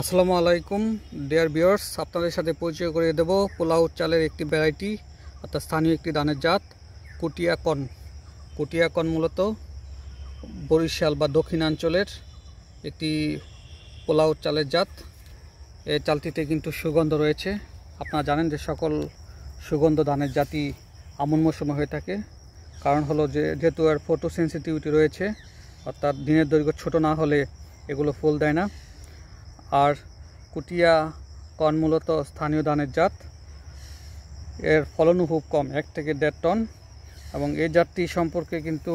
আসসালামু আলাইকুম ডিয়ার বিয়ার্স আপনাদের সাথে পরিচয় করিয়ে দেব পোলাও চালের একটি ভ্যারাইটি অর্থাৎ স্থানীয় একটি ধানের জাত কুটিয়াকন কুটিয়াকন মূলত বরিশাল বা দক্ষিণাঞ্চলের একটি পোলাও চালের জাত এই চালটিতে কিন্তু সুগন্ধ রয়েছে আপনারা জানেন যে সকল সুগন্ধ ধানের জাতি আমন মৌসুমে হয়ে থাকে কারণ হলো যে যেহেতু আর সেন্সিটিভিটি রয়েছে অর্থাৎ দিনের দৈর্ঘ্য ছোট না হলে এগুলো ফুল দেয় না আর কুটিয়া কন মূলত স্থানীয় ধানের জাত এর ফলনও খুব কম এক থেকে দেড় টন এবং এই জাতটি সম্পর্কে কিন্তু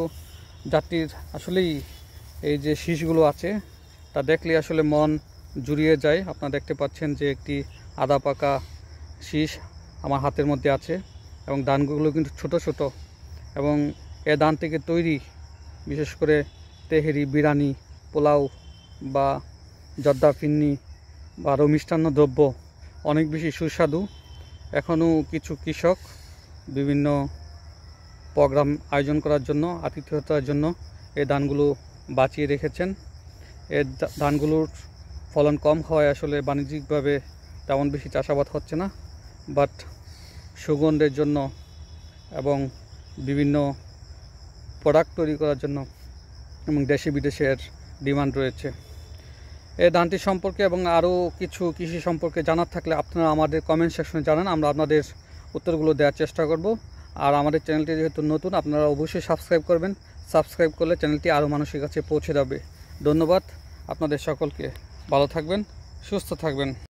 জাতটির আসলেই এই যে শীষগুলো আছে তা দেখলে আসলে মন জুড়িয়ে যায় আপনারা দেখতে পাচ্ছেন যে একটি আদা পাকা শীষ আমার হাতের মধ্যে আছে এবং ধানগুলো কিন্তু ছোট ছোট এবং এ ধান থেকে তৈরি বিশেষ করে তেহেরি বিরানি পোলাও বা জর্দা ফিন্নি বা আরও মিষ্টান্ন দ্রব্য অনেক বেশি সুস্বাদু এখনও কিছু কৃষক বিভিন্ন প্রোগ্রাম আয়োজন করার জন্য আতিথ্যতার জন্য এই ধানগুলো বাঁচিয়ে রেখেছেন এর ধানগুলোর ফলন কম হওয়ায় আসলে বাণিজ্যিকভাবে তেমন বেশি চাষাবাদ হচ্ছে না বাট সুগন্ধের জন্য এবং বিভিন্ন প্রোডাক্ট তৈরি করার জন্য এবং দেশে বিদেশের ডিমান্ড রয়েছে এই ধানটি সম্পর্কে এবং আরও কিছু কৃষি সম্পর্কে জানার থাকলে আপনারা আমাদের কমেন্ট সেকশনে জানান আমরা আপনাদের উত্তরগুলো দেওয়ার চেষ্টা করব আর আমাদের চ্যানেলটি যেহেতু নতুন আপনারা অবশ্যই সাবস্ক্রাইব করবেন সাবস্ক্রাইব করলে চ্যানেলটি আরও মানুষের কাছে পৌঁছে যাবে ধন্যবাদ আপনাদের সকলকে ভালো থাকবেন সুস্থ থাকবেন